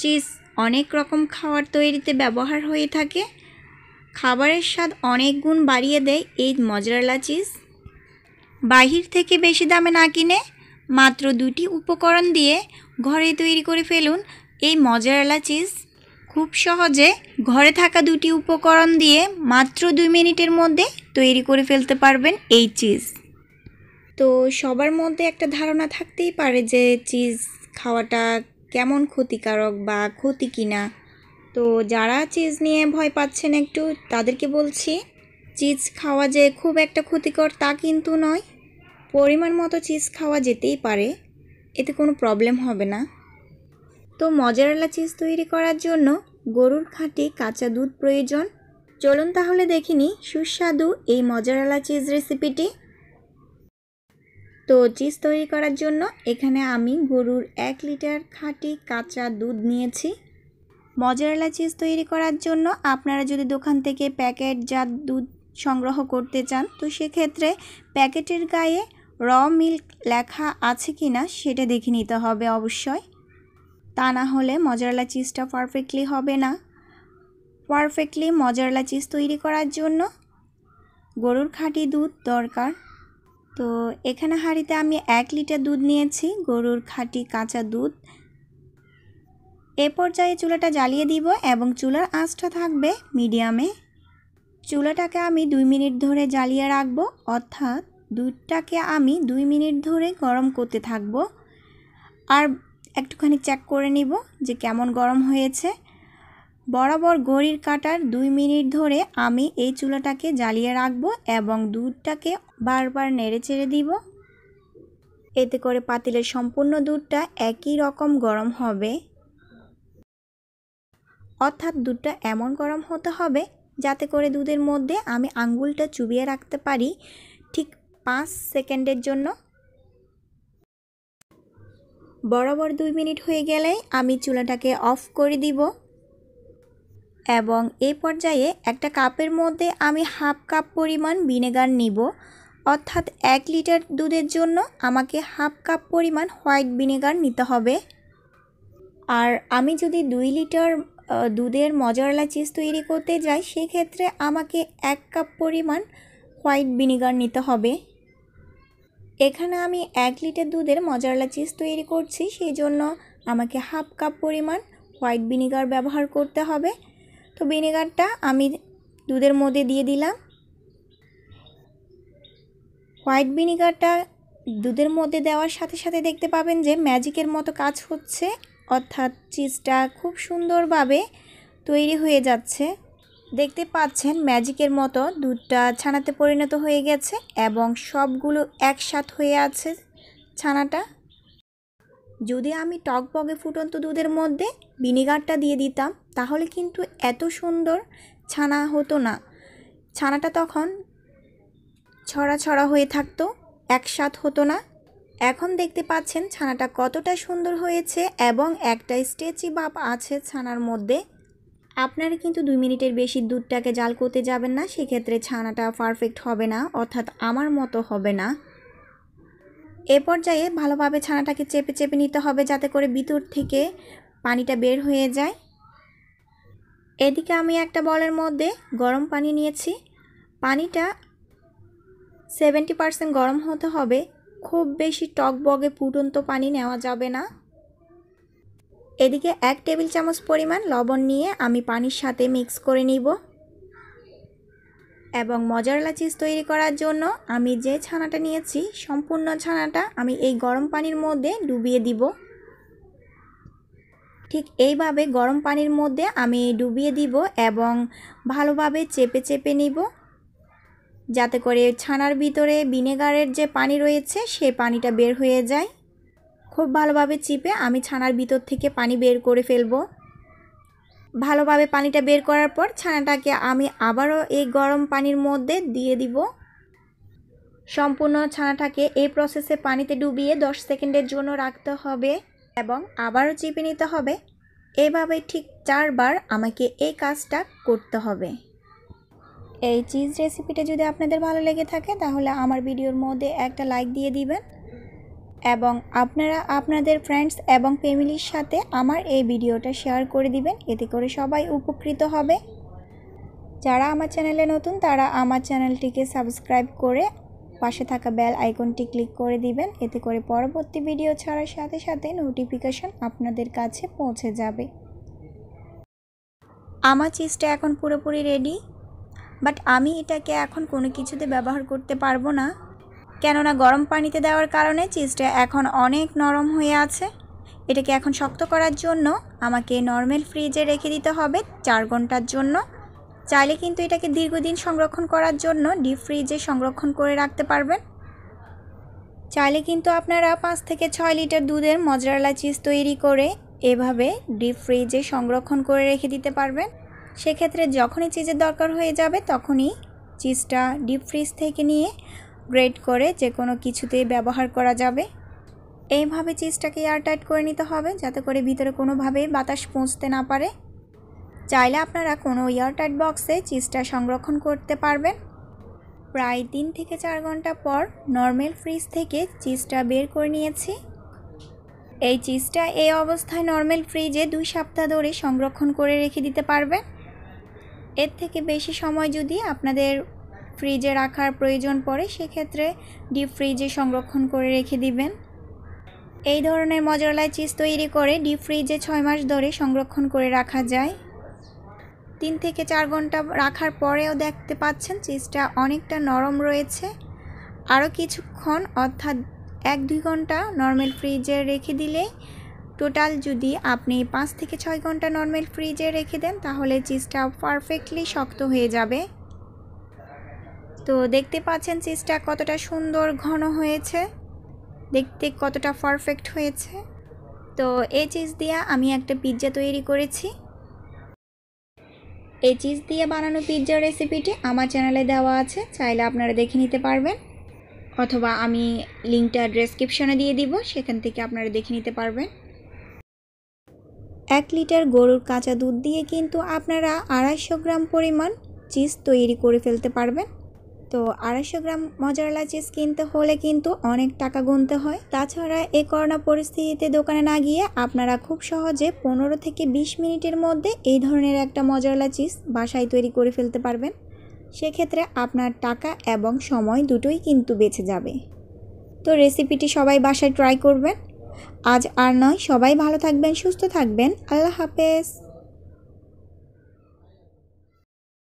cheese অনেক রকম খাবার তৈরিতে ব্যবহার হয়ে থাকে খাবারের স্বাদ অনেক গুণ বাড়িয়ে দেয় এই মজরালা চিজ বাহির থেকে বেশি দামে না কিনে মাত্র দুটি উপকরণ দিয়ে ঘরে তৈরি করে ফেলুন এই মজরালা চিজ খুব সহজে ঘরে থাকা দুটি উপকরণ দিয়ে মাত্র দুই মিনিটের মধ্যে তৈরি করে ফেলতে পারবেন এই চিজ তো সবার মধ্যে একটা ধারণা থাকতেই পারে যে চিজ খাওয়াটা কেমন ক্ষতিকারক বা ক্ষতি কিনা তো যারা চিজ নিয়ে ভয় পাচ্ছেন একটু তাদেরকে বলছি চিজ খাওয়া যে খুব একটা ক্ষতিকর তা কিন্তু নয় পরিমাণ মতো চিজ খাওয়া যেতেই পারে এতে কোনো প্রবলেম হবে না তো মজারালা চিজ তৈরি করার জন্য গরুর খাঁটি কাঁচা দুধ প্রয়োজন চলুন তাহলে দেখিনি সুস্বাদু এই মজারালা চিজ রেসিপিটি তো চিজ তৈরি করার জন্য এখানে আমি গরুর এক লিটার খাঁটি কাঁচা দুধ নিয়েছি মজারালা চিজ তৈরি করার জন্য আপনারা যদি দোকান থেকে প্যাকেটজাত দুধ সংগ্রহ করতে চান তো সেক্ষেত্রে প্যাকেটের গায়ে র মিল্ক লেখা আছে কি না সেটা দেখে নিতে হবে অবশ্যই তা না হলে মজারালা চিজটা পারফেক্টলি হবে না পারফেক্টলি মজারালা চিজ তৈরি করার জন্য গরুর খাঁটি দুধ দরকার তো এখানে হাঁড়িতে আমি এক লিটার দুধ নিয়েছি গরুর খাঁটি কাঁচা দুধ এ পর্যায়ে চুলাটা জ্বালিয়ে দিব এবং চুলার আঁচটা থাকবে মিডিয়ামে চুলাটাকে আমি দুই মিনিট ধরে জ্বালিয়ে রাখব অর্থাৎ দুধটাকে আমি দুই মিনিট ধরে গরম করতে থাকব আর একটুখানি চেক করে নিব যে কেমন গরম হয়েছে বরাবর গড়ির কাটার দুই মিনিট ধরে আমি এই চুলাটাকে জ্বালিয়ে রাখবো এবং দুধটাকে বারবার নেড়ে চেড়ে দিব এতে করে পাতিলের সম্পূর্ণ দুধটা একই রকম গরম হবে অর্থাৎ দুধটা এমন গরম হতে হবে যাতে করে দুধের মধ্যে আমি আঙ্গুলটা চুবিয়ে রাখতে পারি ঠিক পাঁচ সেকেন্ডের জন্য বরাবর দুই মিনিট হয়ে গেলেই আমি চুলাটাকে অফ করে দিব এবং এই পর্যায়ে একটা কাপের মধ্যে আমি হাফ কাপ পরিমাণ ভিনেগার নিব অর্থাৎ এক লিটার দুধের জন্য আমাকে হাফ কাপ পরিমাণ হোয়াইট ভিনেগার নিতে হবে আর আমি যদি দুই লিটার দুধের মজারলা চিজ তৈরি করতে যাই সেক্ষেত্রে আমাকে এক কাপ পরিমাণ হোয়াইট ভিনেগার নিতে হবে এখানে আমি এক লিটার দুধের মজারলা চিজ তৈরি করছি সেই জন্য আমাকে হাফ কাপ পরিমাণ হোয়াইট ভিনেগার ব্যবহার করতে হবে তো ভিনেগারটা আমি দুধের মধ্যে দিয়ে দিলাম হোয়াইট ভিনেগারটা দুধের মধ্যে দেওয়ার সাথে সাথে দেখতে পাবেন যে ম্যাজিকের মতো কাজ হচ্ছে অর্থাৎ চিজটা খুব সুন্দরভাবে তৈরি হয়ে যাচ্ছে দেখতে পাচ্ছেন ম্যাজিকের মতো দুধটা ছানাতে পরিণত হয়ে গেছে এবং সবগুলো একসাথ হয়ে আছে ছানাটা যদি আমি টকবগে ফুটন্ত দুধের মধ্যে ভিনিগারটা দিয়ে দিতাম তাহলে কিন্তু এত সুন্দর ছানা হতো না ছানাটা তখন ছড়া ছড়া হয়ে থাকতো একসাথ হতো না এখন দেখতে পাচ্ছেন ছানাটা কতটা সুন্দর হয়েছে এবং একটা স্টেচি বাপ আছে ছানার মধ্যে আপনারা কিন্তু দুই মিনিটের বেশি দুধটাকে জাল করতে যাবেন না সেক্ষেত্রে ছানাটা পারফেক্ট হবে না অর্থাৎ আমার মতো হবে না এ পর্যায়ে ভালোভাবে ছানাটাকে চেপে চেপে নিতে হবে যাতে করে ভিতর থেকে পানিটা বের হয়ে যায় এদিকে আমি একটা বলের মধ্যে গরম পানি নিয়েছি পানিটা সেভেন্টি পারসেন্ট গরম হতে হবে খুব বেশি টক বগে ফুটন্ত পানি নেওয়া যাবে না এদিকে এক টেবিল চামচ পরিমাণ লবণ নিয়ে আমি পানির সাথে মিক্স করে নিব এবং মজারলা চিজ তৈরি করার জন্য আমি যে ছানাটা নিয়েছি সম্পূর্ণ ছানাটা আমি এই গরম পানির মধ্যে ডুবিয়ে দিব ঠিক এইভাবে গরম পানির মধ্যে আমি ডুবিয়ে দিব এবং ভালোভাবে চেপে চেপে নিব যাতে করে ছানার ভিতরে ভিনেগারের যে পানি রয়েছে সে পানিটা বের হয়ে যায় খুব ভালোভাবে চিপে আমি ছানার ভিতর থেকে পানি বের করে ফেলবো ভালোভাবে পানিটা বের করার পর ছানাটাকে আমি আবারও এই গরম পানির মধ্যে দিয়ে দিব সম্পূর্ণ ছানাটাকে এই প্রসেসে পানিতে ডুবিয়ে দশ সেকেন্ডের জন্য রাখতে হবে এবং আবারও চেপে নিতে হবে এভাবে ঠিক চারবার আমাকে এই কাজটা করতে হবে এই চিজ রেসিপিটা যদি আপনাদের ভালো লেগে থাকে তাহলে আমার ভিডিওর মধ্যে একটা লাইক দিয়ে দিবেন এবং আপনারা আপনাদের ফ্রেন্ডস এবং ফ্যামিলির সাথে আমার এই ভিডিওটা শেয়ার করে দিবেন এতে করে সবাই উপকৃত হবে যারা আমার চ্যানেলে নতুন তারা আমার চ্যানেলটিকে সাবস্ক্রাইব করে পাশে থাকা বেল আইকনটি ক্লিক করে দিবেন এতে করে পরবর্তী ভিডিও ছাড়ার সাথে সাথে নোটিফিকেশন আপনাদের কাছে পৌঁছে যাবে আমার চিজটা এখন পুরোপুরি রেডি বাট আমি এটাকে এখন কোনো কিছুতে ব্যবহার করতে পারবো না কেননা গরম পানিতে দেওয়ার কারণে চিজটা এখন অনেক নরম হয়ে আছে এটাকে এখন শক্ত করার জন্য আমাকে নর্মাল ফ্রিজে রেখে দিতে হবে চার ঘন্টার জন্য চাইলে কিন্তু এটাকে দীর্ঘদিন সংরক্ষণ করার জন্য ডিপ ফ্রিজে সংরক্ষণ করে রাখতে পারবেন চাইলে কিন্তু আপনারা পাঁচ থেকে ছয় লিটার দুধের মজরালা চিজ তৈরি করে এভাবে ডিপ ফ্রিজে সংরক্ষণ করে রেখে দিতে পারবেন সেক্ষেত্রে যখনই চিজের দরকার হয়ে যাবে তখনই চিজটা ডিপ ফ্রিজ থেকে নিয়ে গ্রেড করে যে কোনো কিছুতেই ব্যবহার করা যাবে এইভাবে চিজটাকে এয়ারটাইট করে নিতে হবে যাতে করে ভিতরে কোনোভাবেই বাতাস পৌঁছতে না পারে চাইলে আপনারা কোনো এয়ারটাইট বক্সে চিজটা সংরক্ষণ করতে পারবেন প্রায় তিন থেকে চার ঘন্টা পর নর্মাল ফ্রিজ থেকে চিজটা বের করে নিয়েছি এই চিজটা এই অবস্থায় নর্মাল ফ্রিজে দুই সপ্তাহ ধরে সংরক্ষণ করে রেখে দিতে পারবেন এর থেকে বেশি সময় যদি আপনাদের ফ্রিজে রাখার প্রয়োজন পড়ে সেক্ষেত্রে ডিপ ফ্রিজে সংরক্ষণ করে রেখে দিবেন এই ধরনের মজরলায় চিজ তৈরি করে ডিপ ফ্রিজে ছয় মাস ধরে সংরক্ষণ করে রাখা যায় তিন থেকে চার ঘন্টা রাখার পরেও দেখতে পাচ্ছেন চিজটা অনেকটা নরম রয়েছে আরও কিছুক্ষণ অর্থাৎ এক দুই ঘন্টা নর্মাল ফ্রিজে রেখে দিলে টোটাল যদি আপনি পাঁচ থেকে ছয় ঘন্টা নর্মাল ফ্রিজে রেখে দেন তাহলে চিজটা পারফেক্টলি শক্ত হয়ে যাবে তো দেখতে পাচ্ছেন চিজটা কতটা সুন্দর ঘন হয়েছে দেখতে কতটা পারফেক্ট হয়েছে তো এই চিজ দিয়া আমি একটা পিৎজা তৈরি করেছি এই চিজ দিয়ে বানানো পিৎজার রেসিপিটি আমার চ্যানেলে দেওয়া আছে চাইলে আপনারা দেখে নিতে পারবেন অথবা আমি লিঙ্কটা ড্রেসক্রিপশনে দিয়ে দিব সেখান থেকে আপনারা দেখে নিতে পারবেন এক লিটার গরুর কাঁচা দুধ দিয়ে কিন্তু আপনারা আড়াইশো গ্রাম পরিমাণ চিজ তৈরি করে ফেলতে পারবেন তো আড়াইশো গ্রাম মজারালা চিজ কিনতে হলে কিন্তু অনেক টাকা গুনতে হয় তাছাড়া এই করোনা পরিস্থিতিতে দোকানে না গিয়ে আপনারা খুব সহজে পনেরো থেকে ২০ মিনিটের মধ্যে এই ধরনের একটা মজারালা চিজ বাসায় তৈরি করে ফেলতে পারবেন সেক্ষেত্রে আপনার টাকা এবং সময় দুটোই কিন্তু বেঁচে যাবে তো রেসিপিটি সবাই বাসায় ট্রাই করবেন আজ আর নয় সবাই ভালো থাকবেন সুস্থ থাকবেন আল্লাহ হাফেজ